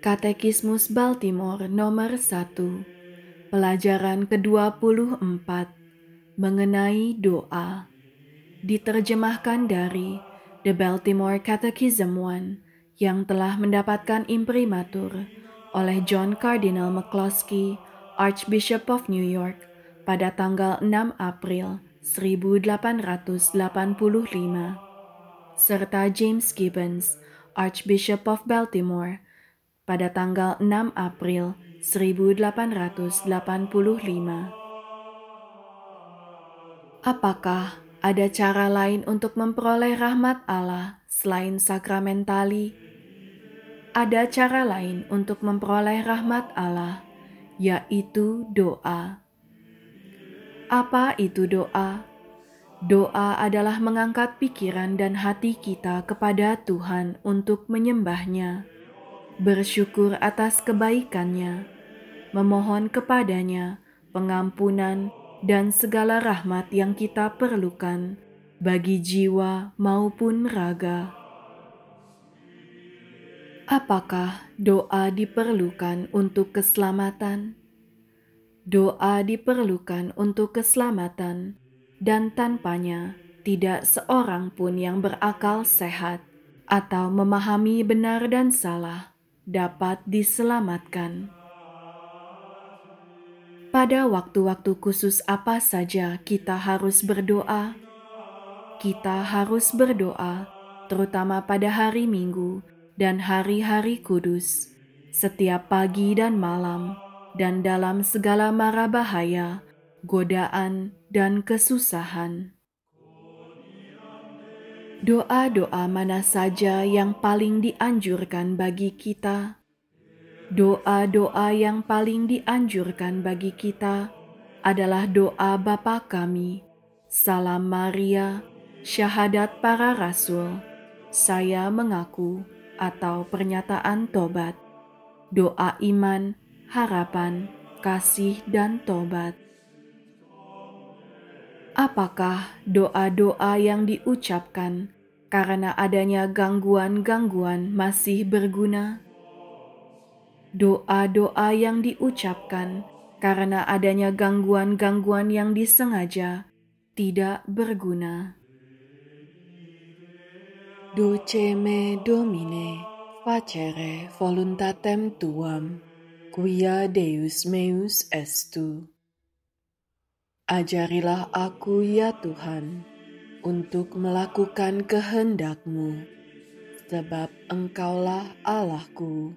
Katekismus Baltimore nomor 1 Pelajaran ke-24 mengenai doa diterjemahkan dari The Baltimore Catechism 1 yang telah mendapatkan imprimatur oleh John Cardinal McCloskey, Archbishop of New York pada tanggal 6 April 1885 serta James Gibbons, Archbishop of Baltimore pada tanggal 6 April 1885. Apakah ada cara lain untuk memperoleh rahmat Allah selain sakramentali? Ada cara lain untuk memperoleh rahmat Allah, yaitu doa. Apa itu doa? Doa adalah mengangkat pikiran dan hati kita kepada Tuhan untuk menyembahnya. nya bersyukur atas kebaikannya, memohon kepadanya pengampunan dan segala rahmat yang kita perlukan bagi jiwa maupun raga. Apakah doa diperlukan untuk keselamatan? Doa diperlukan untuk keselamatan, dan tanpanya tidak seorang pun yang berakal sehat atau memahami benar dan salah dapat diselamatkan. Pada waktu-waktu khusus apa saja kita harus berdoa? Kita harus berdoa, terutama pada hari Minggu dan hari-hari kudus, setiap pagi dan malam, dan dalam segala mara bahaya, godaan, dan kesusahan. Doa-doa mana saja yang paling dianjurkan bagi kita? Doa-doa yang paling dianjurkan bagi kita adalah doa Bapa kami, Salam Maria, Syahadat para Rasul, Saya mengaku atau pernyataan tobat, doa iman, harapan, kasih, dan tobat apakah doa-doa yang diucapkan karena adanya gangguan-gangguan masih berguna? Doa-doa yang diucapkan karena adanya gangguan-gangguan yang disengaja tidak berguna. Duce me domine, facere voluntatem tuam, quia Deus meus estu. Ajarilah aku ya Tuhan untuk melakukan kehendak-Mu, sebab Engkaulah Allahku